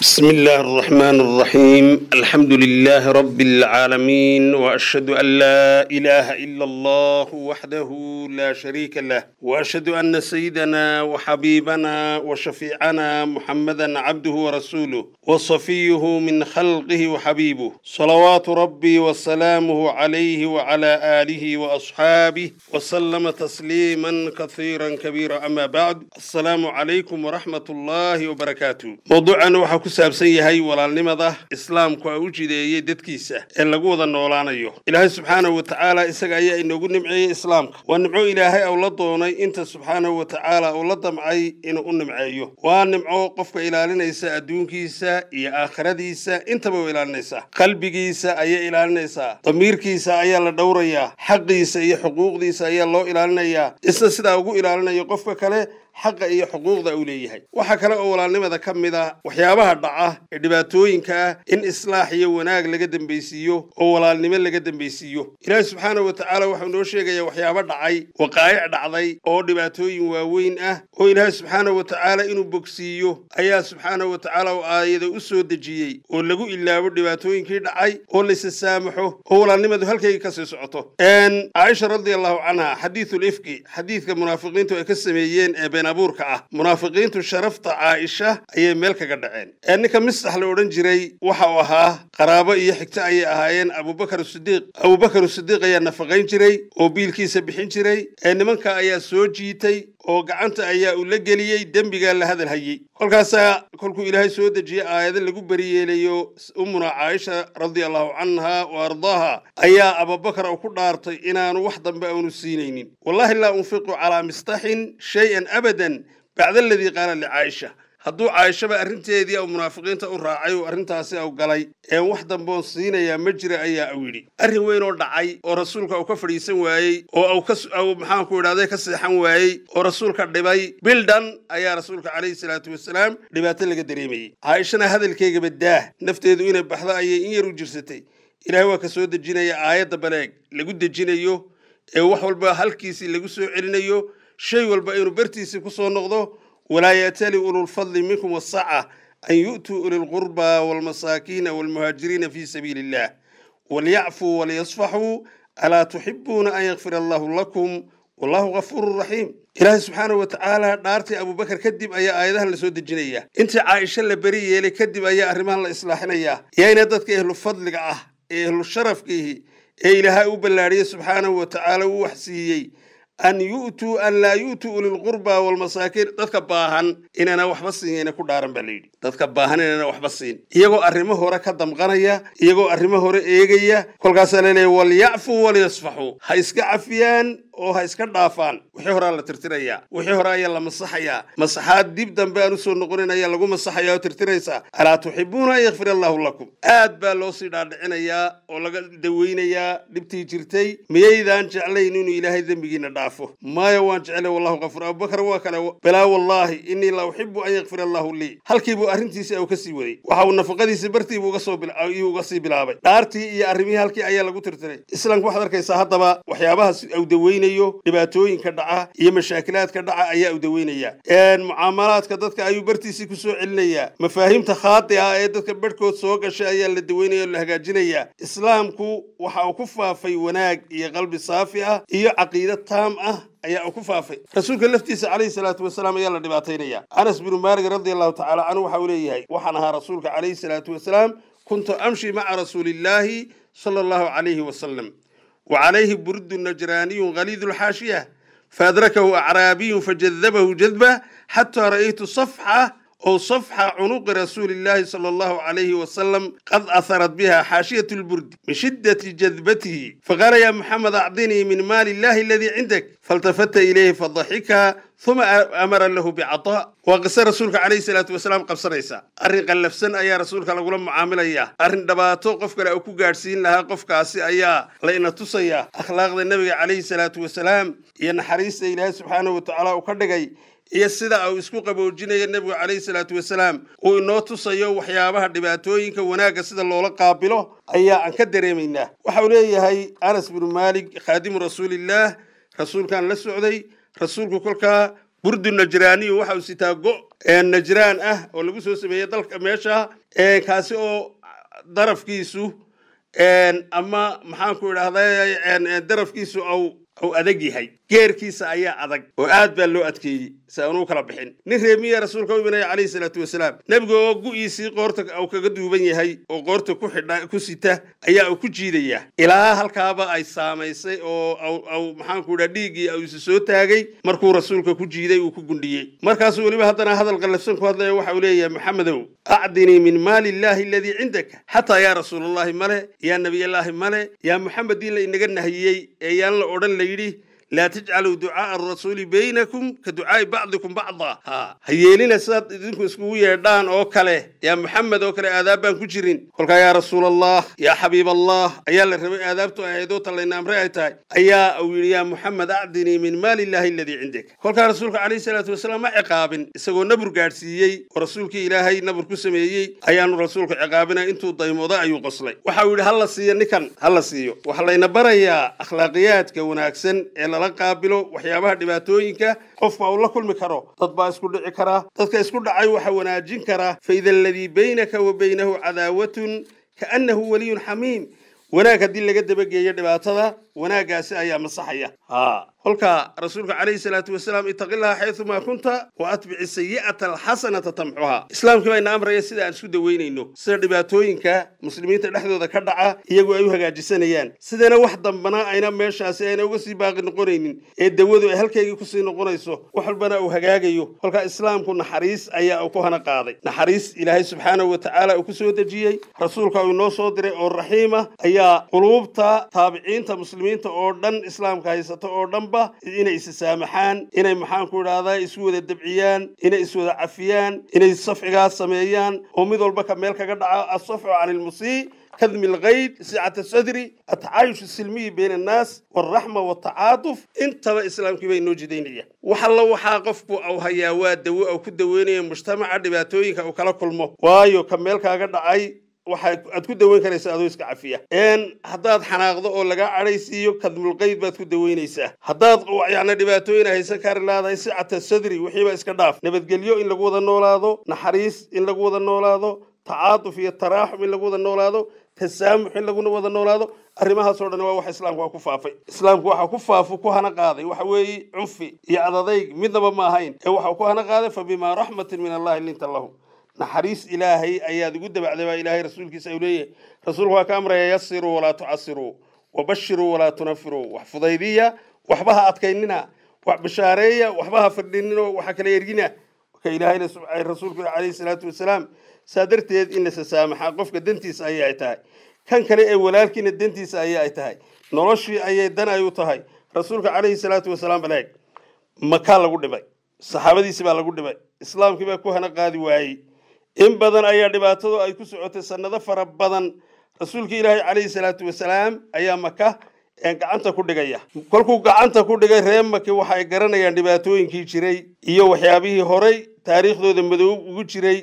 بسم الله الرحمن الرحيم الحمد لله رب العالمين واشهد ان لا اله الا الله وحده لا شريك له واشهد ان سيدنا وحبيبنا وشفيعنا محمدا عبده ورسوله وصفيه من خلقه وحبيبه صلوات ربي وسلامه عليه وعلى اله واصحابه وسلم تسليما كثيرا كبيرا اما بعد السلام عليكم ورحمه الله وبركاته موضوعنا ku saabsan yahay walaalnimada islaamku a u jideeyey dadkiisa ee lagu wada noolaanayo ilaahay subxaanahu watacaala isaga ayaa inoogu nimceeyey islaamka waa nimco ilaahay ou la doonay inta subxaanahu wa uu la damcay inuu u nimceeyo waa nimco qofka ilaalinaysa adduunkiisa iyo aakhiradiisa intaba u ilaalinaysaa qalbigiisa ayay ilaalinaysaa damiirkiisa ayaa la dhowrayaa xaqiisa iyo xuquuqdiisa ayaa loo ilaalinayaa isna sidaa ugu ilaalinayo qofka kale xaqa iyo xuquuqda uu leeyahay waxaa kale oo walaalnimada ka mid ah waxyaabaha dhaca ee dhibaatooyinka ah in islaax iyo wanaag laga dembaysiiyo oo walaalnimo laga dembaysiiyo ilaahi subxaana wa tacaala waxau noo sheegayaa waxyaabo dhacay waqaayic dhacday oo dhibaatooyin waaweyn ah oo ilaahi subxaanah wa tacaala inuu bogsiiyo ayaa subxaana wa tacaala oo aayada u soo dejiyey oo lagu ilaabo dhibaatooyinkii dhacay oo laysa saamaxo oo walaalnimadu halkayga ka sii socoto caaisha radiallahu canha xadiisulifki xadiidka munaafiqiintu ay ka sameeyeen ee abuurka ah munaafiqiintu sharafta caaisha ayay meel kaga dhaceen ee ninka mistax la odhan jiray waxa uu ahaa qaraabo iyo xigto ayay ahaayeen abubakar sidiiq abubakar sidiiq ayaa nafaqayn jiray oo biilkiisa bixin jiray ee nimanka ayaa soo jiitay oo gacanta ayaa uu la geliyey dembiga la hadal kolkaasaa kolkuu ilaahay soo dejiyey aayada lagu beriyeelayo ummuna caaisha radi allaahu canha wa ardaaha ayaa abubakar u ku dhaartay inaanu wax dambe aanu siinaynin wallaahi laa unfiqu calaa mistaxin shay-an abadan bacda aladii qaala licaa'isha hadduu caaishaba arrinteedii uu munaafiqiinta u raacay uu arrintaasi au galay ee wax damboon siinaya ma jira ayaa u yidhi arrin weyn oo dhacay oo rasuulka uu ka fadhiisan waayey oo au maxaanku idhahday ka seexan waayey oo rasuulka dhibay bildhan ayaa rasuulka calayhi salaatu wasalaam dhibaato laga dareemayey caaishana hadalkeegaba daah nafteedu inay baxda ayay in yar u jirsatay ilaahay waa ka soo dejinaya aayadda baleeg lagu dejinayo ee wax walba halkiisii lagu soo celinayo shay walba inuu bartiisii ku soo noqdo walaa yatali ululfadli minkum wasaca an yu'tuu uli lqurba walmasaakiina walmuhaajiriina fii sabiili illah walyacfuu walyasfaxuu alaa tuxibuuna an yakfir allahu lakum wallahu kafuuru raxiim ilaahay subxaanau watacaala dhaartii abubakar kadib ayaa aayadahan la soo dejinaya intii caaisho la beri yeelay kadib ayaa arrimahan la islaaxinayaa yayna dadka ehlu fadliga ah ee ehlu sharafkiihi ee ilaahay u ballaadhiyey subxaanahu wa tacaala u waxsiiyey an yu'tuu an laa yu'tuu lilqurba walmasaakiin dadka baahan inaana waxba siin ina ku dhaaran baa layidhi dadka baahan inaana waxba siin iyagoo arrimo hore ka damqanaya iyagoo arrimo hore eegaya kolkaasaa laleeyahy walyacfuu walyasfaxuu ha iska cafiyaan oo ha iska dhaafaan wixii horaa la tirtirayaa wixii hore ayaa la masaxayaa masaxaad dib dambe aan usoo noqonin ayaa lagu masaxaya oo tirtiraysaa alaa tuxibuuna an yakfir allaahu lakum aad baa loo sii dhaadhicinayaa oo laga daweynayaa dhibtii jirtay miyaydaan jeclayn inuu ilaahay dembigiina dhaafo maayo waan jeclay wallahu kafuur abubakar waa kale balaa wallaahi inii la uxibu an yakfir allahu lii halkiibuu arrintiisii au ka sii waday waxa uu nafaqadiisii bartiibuu uga sii bilaabay dhaartii iyo arrimihii halkii ayaa lagu tirtiray islaamku waxaad arkaysaa haddaba waxyaabahaas au daweynay daynayo dhibaatooyinka dhaca iyo mashaakilaadka dhaca ayaa u daweynaya mucaamalaadka dadka ayuu bartiisii kusoo celinayaa mafaahiimta khaati ah ee dadka barhkood soo gashay ayaa la daweynaya o la hagaajinayaa islaamku waxa uu ku faafay wanaag iyo qalbi saafi ah iyo caqiide taam ah ayaa uu ku faafay rasuulka laftiisa calayhi salaatu wasalaam ayaa la dhibaataynaya anas binu maalig radia allahu tacala canhu waxa uu leeyahay waxaan ahaa rasuulka calayhi salaatu wasalaam kuntu amshi maca rasuuli illaahi sala allahu calayhi wasalam وعليه برد نجراني غليظ الحاشية فأدركه أعرابي فجذبه جذبة حتى رأيت صفحة oo safxa cunuqi rasuulillaahi sala allahu calayhi wasalam qad aharat biha xaashiyat lburdi min shiddati jadbatihi faqaala yaa maxamed acdinii min maali illaahi aladii cindak faltafata ilayhi fadaxika uma amara lahu bicataa waa qise rasuulka calayhi salaatu wasalaam qabsanaysa arrin qallafsan ayaa rasuulka lagula mucaamilaya arrin dhabaato qof kale uu ku gaadhsiin lahaa qofkaasi ayaa la ina tusayaa akhlaaqda nebiga calayhi salaatu wasalaam iyo naxariista ilaahi subxaanahu watacaala tacaala uu ka dhigay iyo sida uu isku qaboojinaya nebigu calayhi salaatu wasalaam uu inoo tusayo waxyaabaha dhibaatooyinka wanaagga sida loola qaabilo ayaa aan ka dareemaynaa waxau leeyahay anas binu maalik khaadimu rasuulillaah rasuulkaan la socday rasuulku kolkaa burdu najraaniyu waxa uu sitaa go najraan ah oo lagu soo sameeyey dalka meesha kaasi oo darafkiisu ama maxaanku idhahda darafkiisu au aw adag yahay geerkiisa ayaa adag oo aad baa loo adkeeyey si u kala bixin nin reemiya rasuulka u imanaya calayhi salaatu wasalaam nebiga oo gu'iisii qoorta uu kaga duuban yahay oo qoorta ku xidha ku sita ayaa uu ku jiidaya ilaa halkaaba ay saamaysay oo aw maxaanku idhaa dhiiggii au isu soo taagay markuu rasuulka ku jiiday uu ku gundhiyey markaasuu weliba haddana hadal qallafsan ku hadlaya waxa uu leeyahay maxamedow acdinii min maali illaahi aladii cindaka xataa yaa rasuulallaahi male yaa nebiyallaahi male yaa muxamed in la inaga nahiyey ee yaan la odhan layidhi laa tajcaluu ducaaa arasuuli baynakum ka ducaai bacdikum bacda ha ha yeelina sidaad idinku iskugu yeedhaan oo kale yaa muxamed oo kale aadaab baan ku jirin kolkaa yaa rasuul allah yaa xabiib allah ayaa la rabay aadaabtu ahaydoo tallayna amre ay tahay ayaa uu yidhi yaa muxamed acdinii min maali illaahi aladii cindika kolkaa rasuulka calayhi salaatu wasalaam ma ciqaabin isagoo nabur gaadhsiiyey oo rasuulkii ilaahay nabur ku sameeyey ayaanu rasuulka ciqaabina intuu daymooda ayuu qoslay waxa uu yidhi ha la siiyo ninkan ha la siiyo waxaa layna barayaa akhlaaqiyaadka wanaagsan ee nala qaabilo waxyaabaha dhibaatooyinka qof baa uu la kulmi karo dad baa isku dhici karaa dadka isku dhacay waxa wanaajin karaa fa aladii baynaka wa baynahu cadaawatun kaannahu weliyun xamiim wanaag haddii laga dabageeyo dhibaatada wanaaggaasi ayaa masaxaya kolka rasuulka calayhi salaatu wasalaam ittaqillaha xaydumaa kunta wa atbici sayi'ata alxasanata tamxuhaa baa ina amraya sida aan isku daweynayno sida dhibaatooyinka muslimiinta dhexdooda ka dhaca iyagu ay u hagaajisanayaan sidana wax dambana ayna meeshaasi ayna uga sii baaqi noqonaynin ee dawadu ay halkaygii kusii noqonayso wax walbana uu hagaagayo kolkaa islaamku naxariis ayaa uu ku hana qaaday naxariis ilaahay subxaanahu watacaala uu ku soo dejiyey rasuulka uu inoo soo diray oo raxiim ah ayaa quluubta taabiciinta muslimiin muslimiinta oo dhan islaamka haysata oo dhanba inay isa saamaxaan inay maxaanku idhahdaa isu wada debciyaan inay iswada cafiyaan inay safcigaa sameeyaan oo mid walba ka meel kaga dhaca asafcu can ilmusii kadmi lkayd sicat sadri atacaayush silmiyi bayn annaas waraxma watacaaduf intaba islaamkii baa inoo jidaynaya wax waxaa qofku uu hayaa waa dawo u ku daweynaya mujtamaca dhibaatooyinka uu kala kulmo waayo ka meel kaaga dhacay aad ku daweyn karaysa adoo iska cafiya haddaad xanaaqdo oo lagaa cadhaysiiyo kadmulqayd baad ku daweynaysaa haddaad yani dhibaatooyin hayse kaarilaadahay sicata sadri wixiibaa iska dhaaf nabadgelyo in lagu wada noolaado naxariis in lagu wada noolaado tacaatuf iyo taraaxum in lagu wada noolaado tasaamux in laguna wada noolaado arrimahaasoo dhan waa wax islaamku waa ku faafay islaamku waxa ku faafo ku hana qaaday waxa weeye cunfi iyo adadayg midnaba ma ahayn ee waxau ku hana qaaday fa bimaa raxmatin min allahi linta lahum naxariis ilaahay ayaad ugu dabacday ilaahay rasuulkiisa u leeyahay rasuulku waa ka amraya yasiruu walaa tucasiruu wabashiruu walaa tunafiruu wax fudaydiya waxbaha adkaynina wax bashaareeya waxbaha ha fadhininoo waxa kala ergina ka ilaahayna rasuulku calayhi salaatu wasalaam saa darteed in lasa saamaxaa qofka dantiisa ayay ay tahay kan kale ee walaalkiina dantiisa ayay ay tahay noloshii ayay dan ay u tahay rasuulka calayhi salaatu wasalaam baleeg makaa lagu dhibay saxaabadiisi baa lagu dhibay islaamkii baa ku hana qaadi waayey in badan ayaa dhibaatadu ay ku socotay sanado fara badan rasuulka ilaahay calayhi salaatu wasalaam ayaa maka gacanta ku dhigaya kolkuu gacanta ku dhigay reer maki waxa garanayaan dhibaatooyinkii jiray iyo waxyaabihii horay taariikhdooda madoob ugu jiray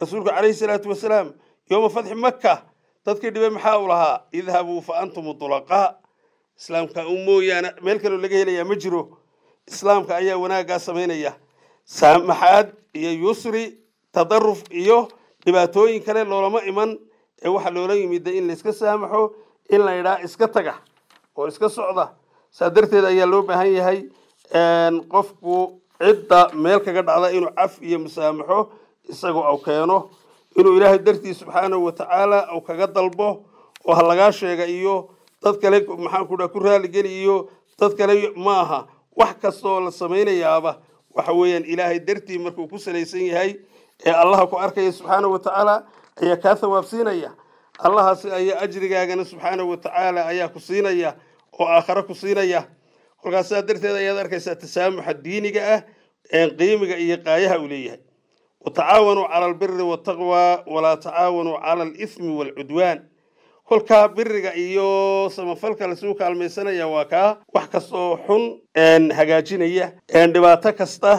rasuulku calayhi salaatu wasalaam yowma fatxi maka dadkii dhibay maxaa u lahaa idhabuu fa antum dulaqaa islaamka u mooyaane meel kaloo laga helayaa ma jiro islaamka ayaa wanaaggaa samaynaya saamaxaad iyo yusri tadaruf iyo dhibaatooyin kale loolama iman ee waxa loola yimid in layska saamaxo in la yidhaha iska taga oo iska socda saa darteed ayaa loo baahan yahay qofku cidda meel kaga dhacda inuu caf iyo masaamaxo isagoo aw keeno inuu ilaahay dartii subxaanahu watacaala u kaga dalbo oo halagaa sheega iyo dad kale maxaan ku ku raaligeli iyo dad kale maaha aha wax kastoo la samaynayaaba waxa weeyaan ilaahay dartii markuu ku salaysan yahay ee allaha ku arkaya subxaanahu wa tacaala ayaa kaa thawaabsiinaya allahaasi ayaa ajrigaagana subxaanahu wa tacaala ayaa ku siinaya oo aakhare ku siinaya kolkaas saa darteed ayaad arkaysaa tasaamuxa diiniga ah ee qiimiga iyo qaayaha uu leeyahay watacaawanuu cala albiri wataqwa walaa tacaawanuu cala alithmi waalcudwaan kolkaa biriga iyo samafalka laisugu kaalmaysanaya waa kaa wax kasta oo xun hagaajinaya dhibaato kasta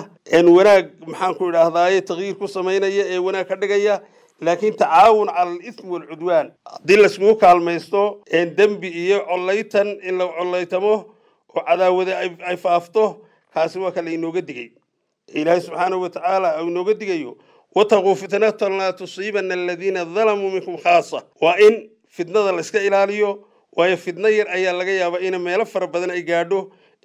wanaag maxaanku idhaahdaaye takyiir ku samaynaya ee wanaag ka dhigaya laakiin tacaawun cala alism walcudwaan haddii laiskugu kaalmaysto dembi iyo collaytan in la collaytamo oo cadaawada ay faafto kaasi waa ka lainooga digay ilaahay subxaanahu watacaala inooga digayo wataquu fitnatan laa tusiibana aladiina dalamuu minkum khaasa waa in fitnada la iska ilaaliyo waayo fitno yar ayaa laga yaabaa in meelo fara badan ay gaadho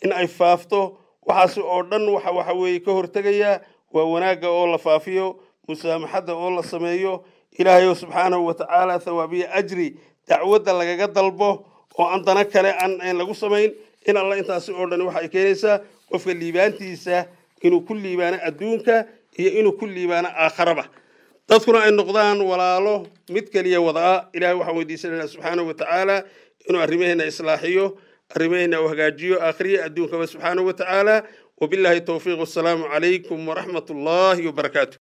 in ay faafto waxaas oo dhan waxa weeye ka hortegayaa waa wanaagga oo la faafiyo musaamaxadda oo la sameeyo ilaahayo subxaanahu watacaala thawaabiya ajri dacwadda lagaga dalbo oo aan dana kale aan lagu samayn in alla intaasi oo dhan waxay keenaysaa qofka liibaantiisa inuu ku liibaano adduunka iyo inuu ku liibaano aakharaba dadkuna ay noqdaan walaalo mid keliya wadaa ilahay waxaan weydiisanayna subxaanah wa tacaala inuu arrimaheena islaaxiyo arrimaheena u hagaajiyo aakhriya adduunkaba subxaanah wa tacaala wabillahi towfiiq wasalaamu calaykum waraxmat ullaahi wabarakaatu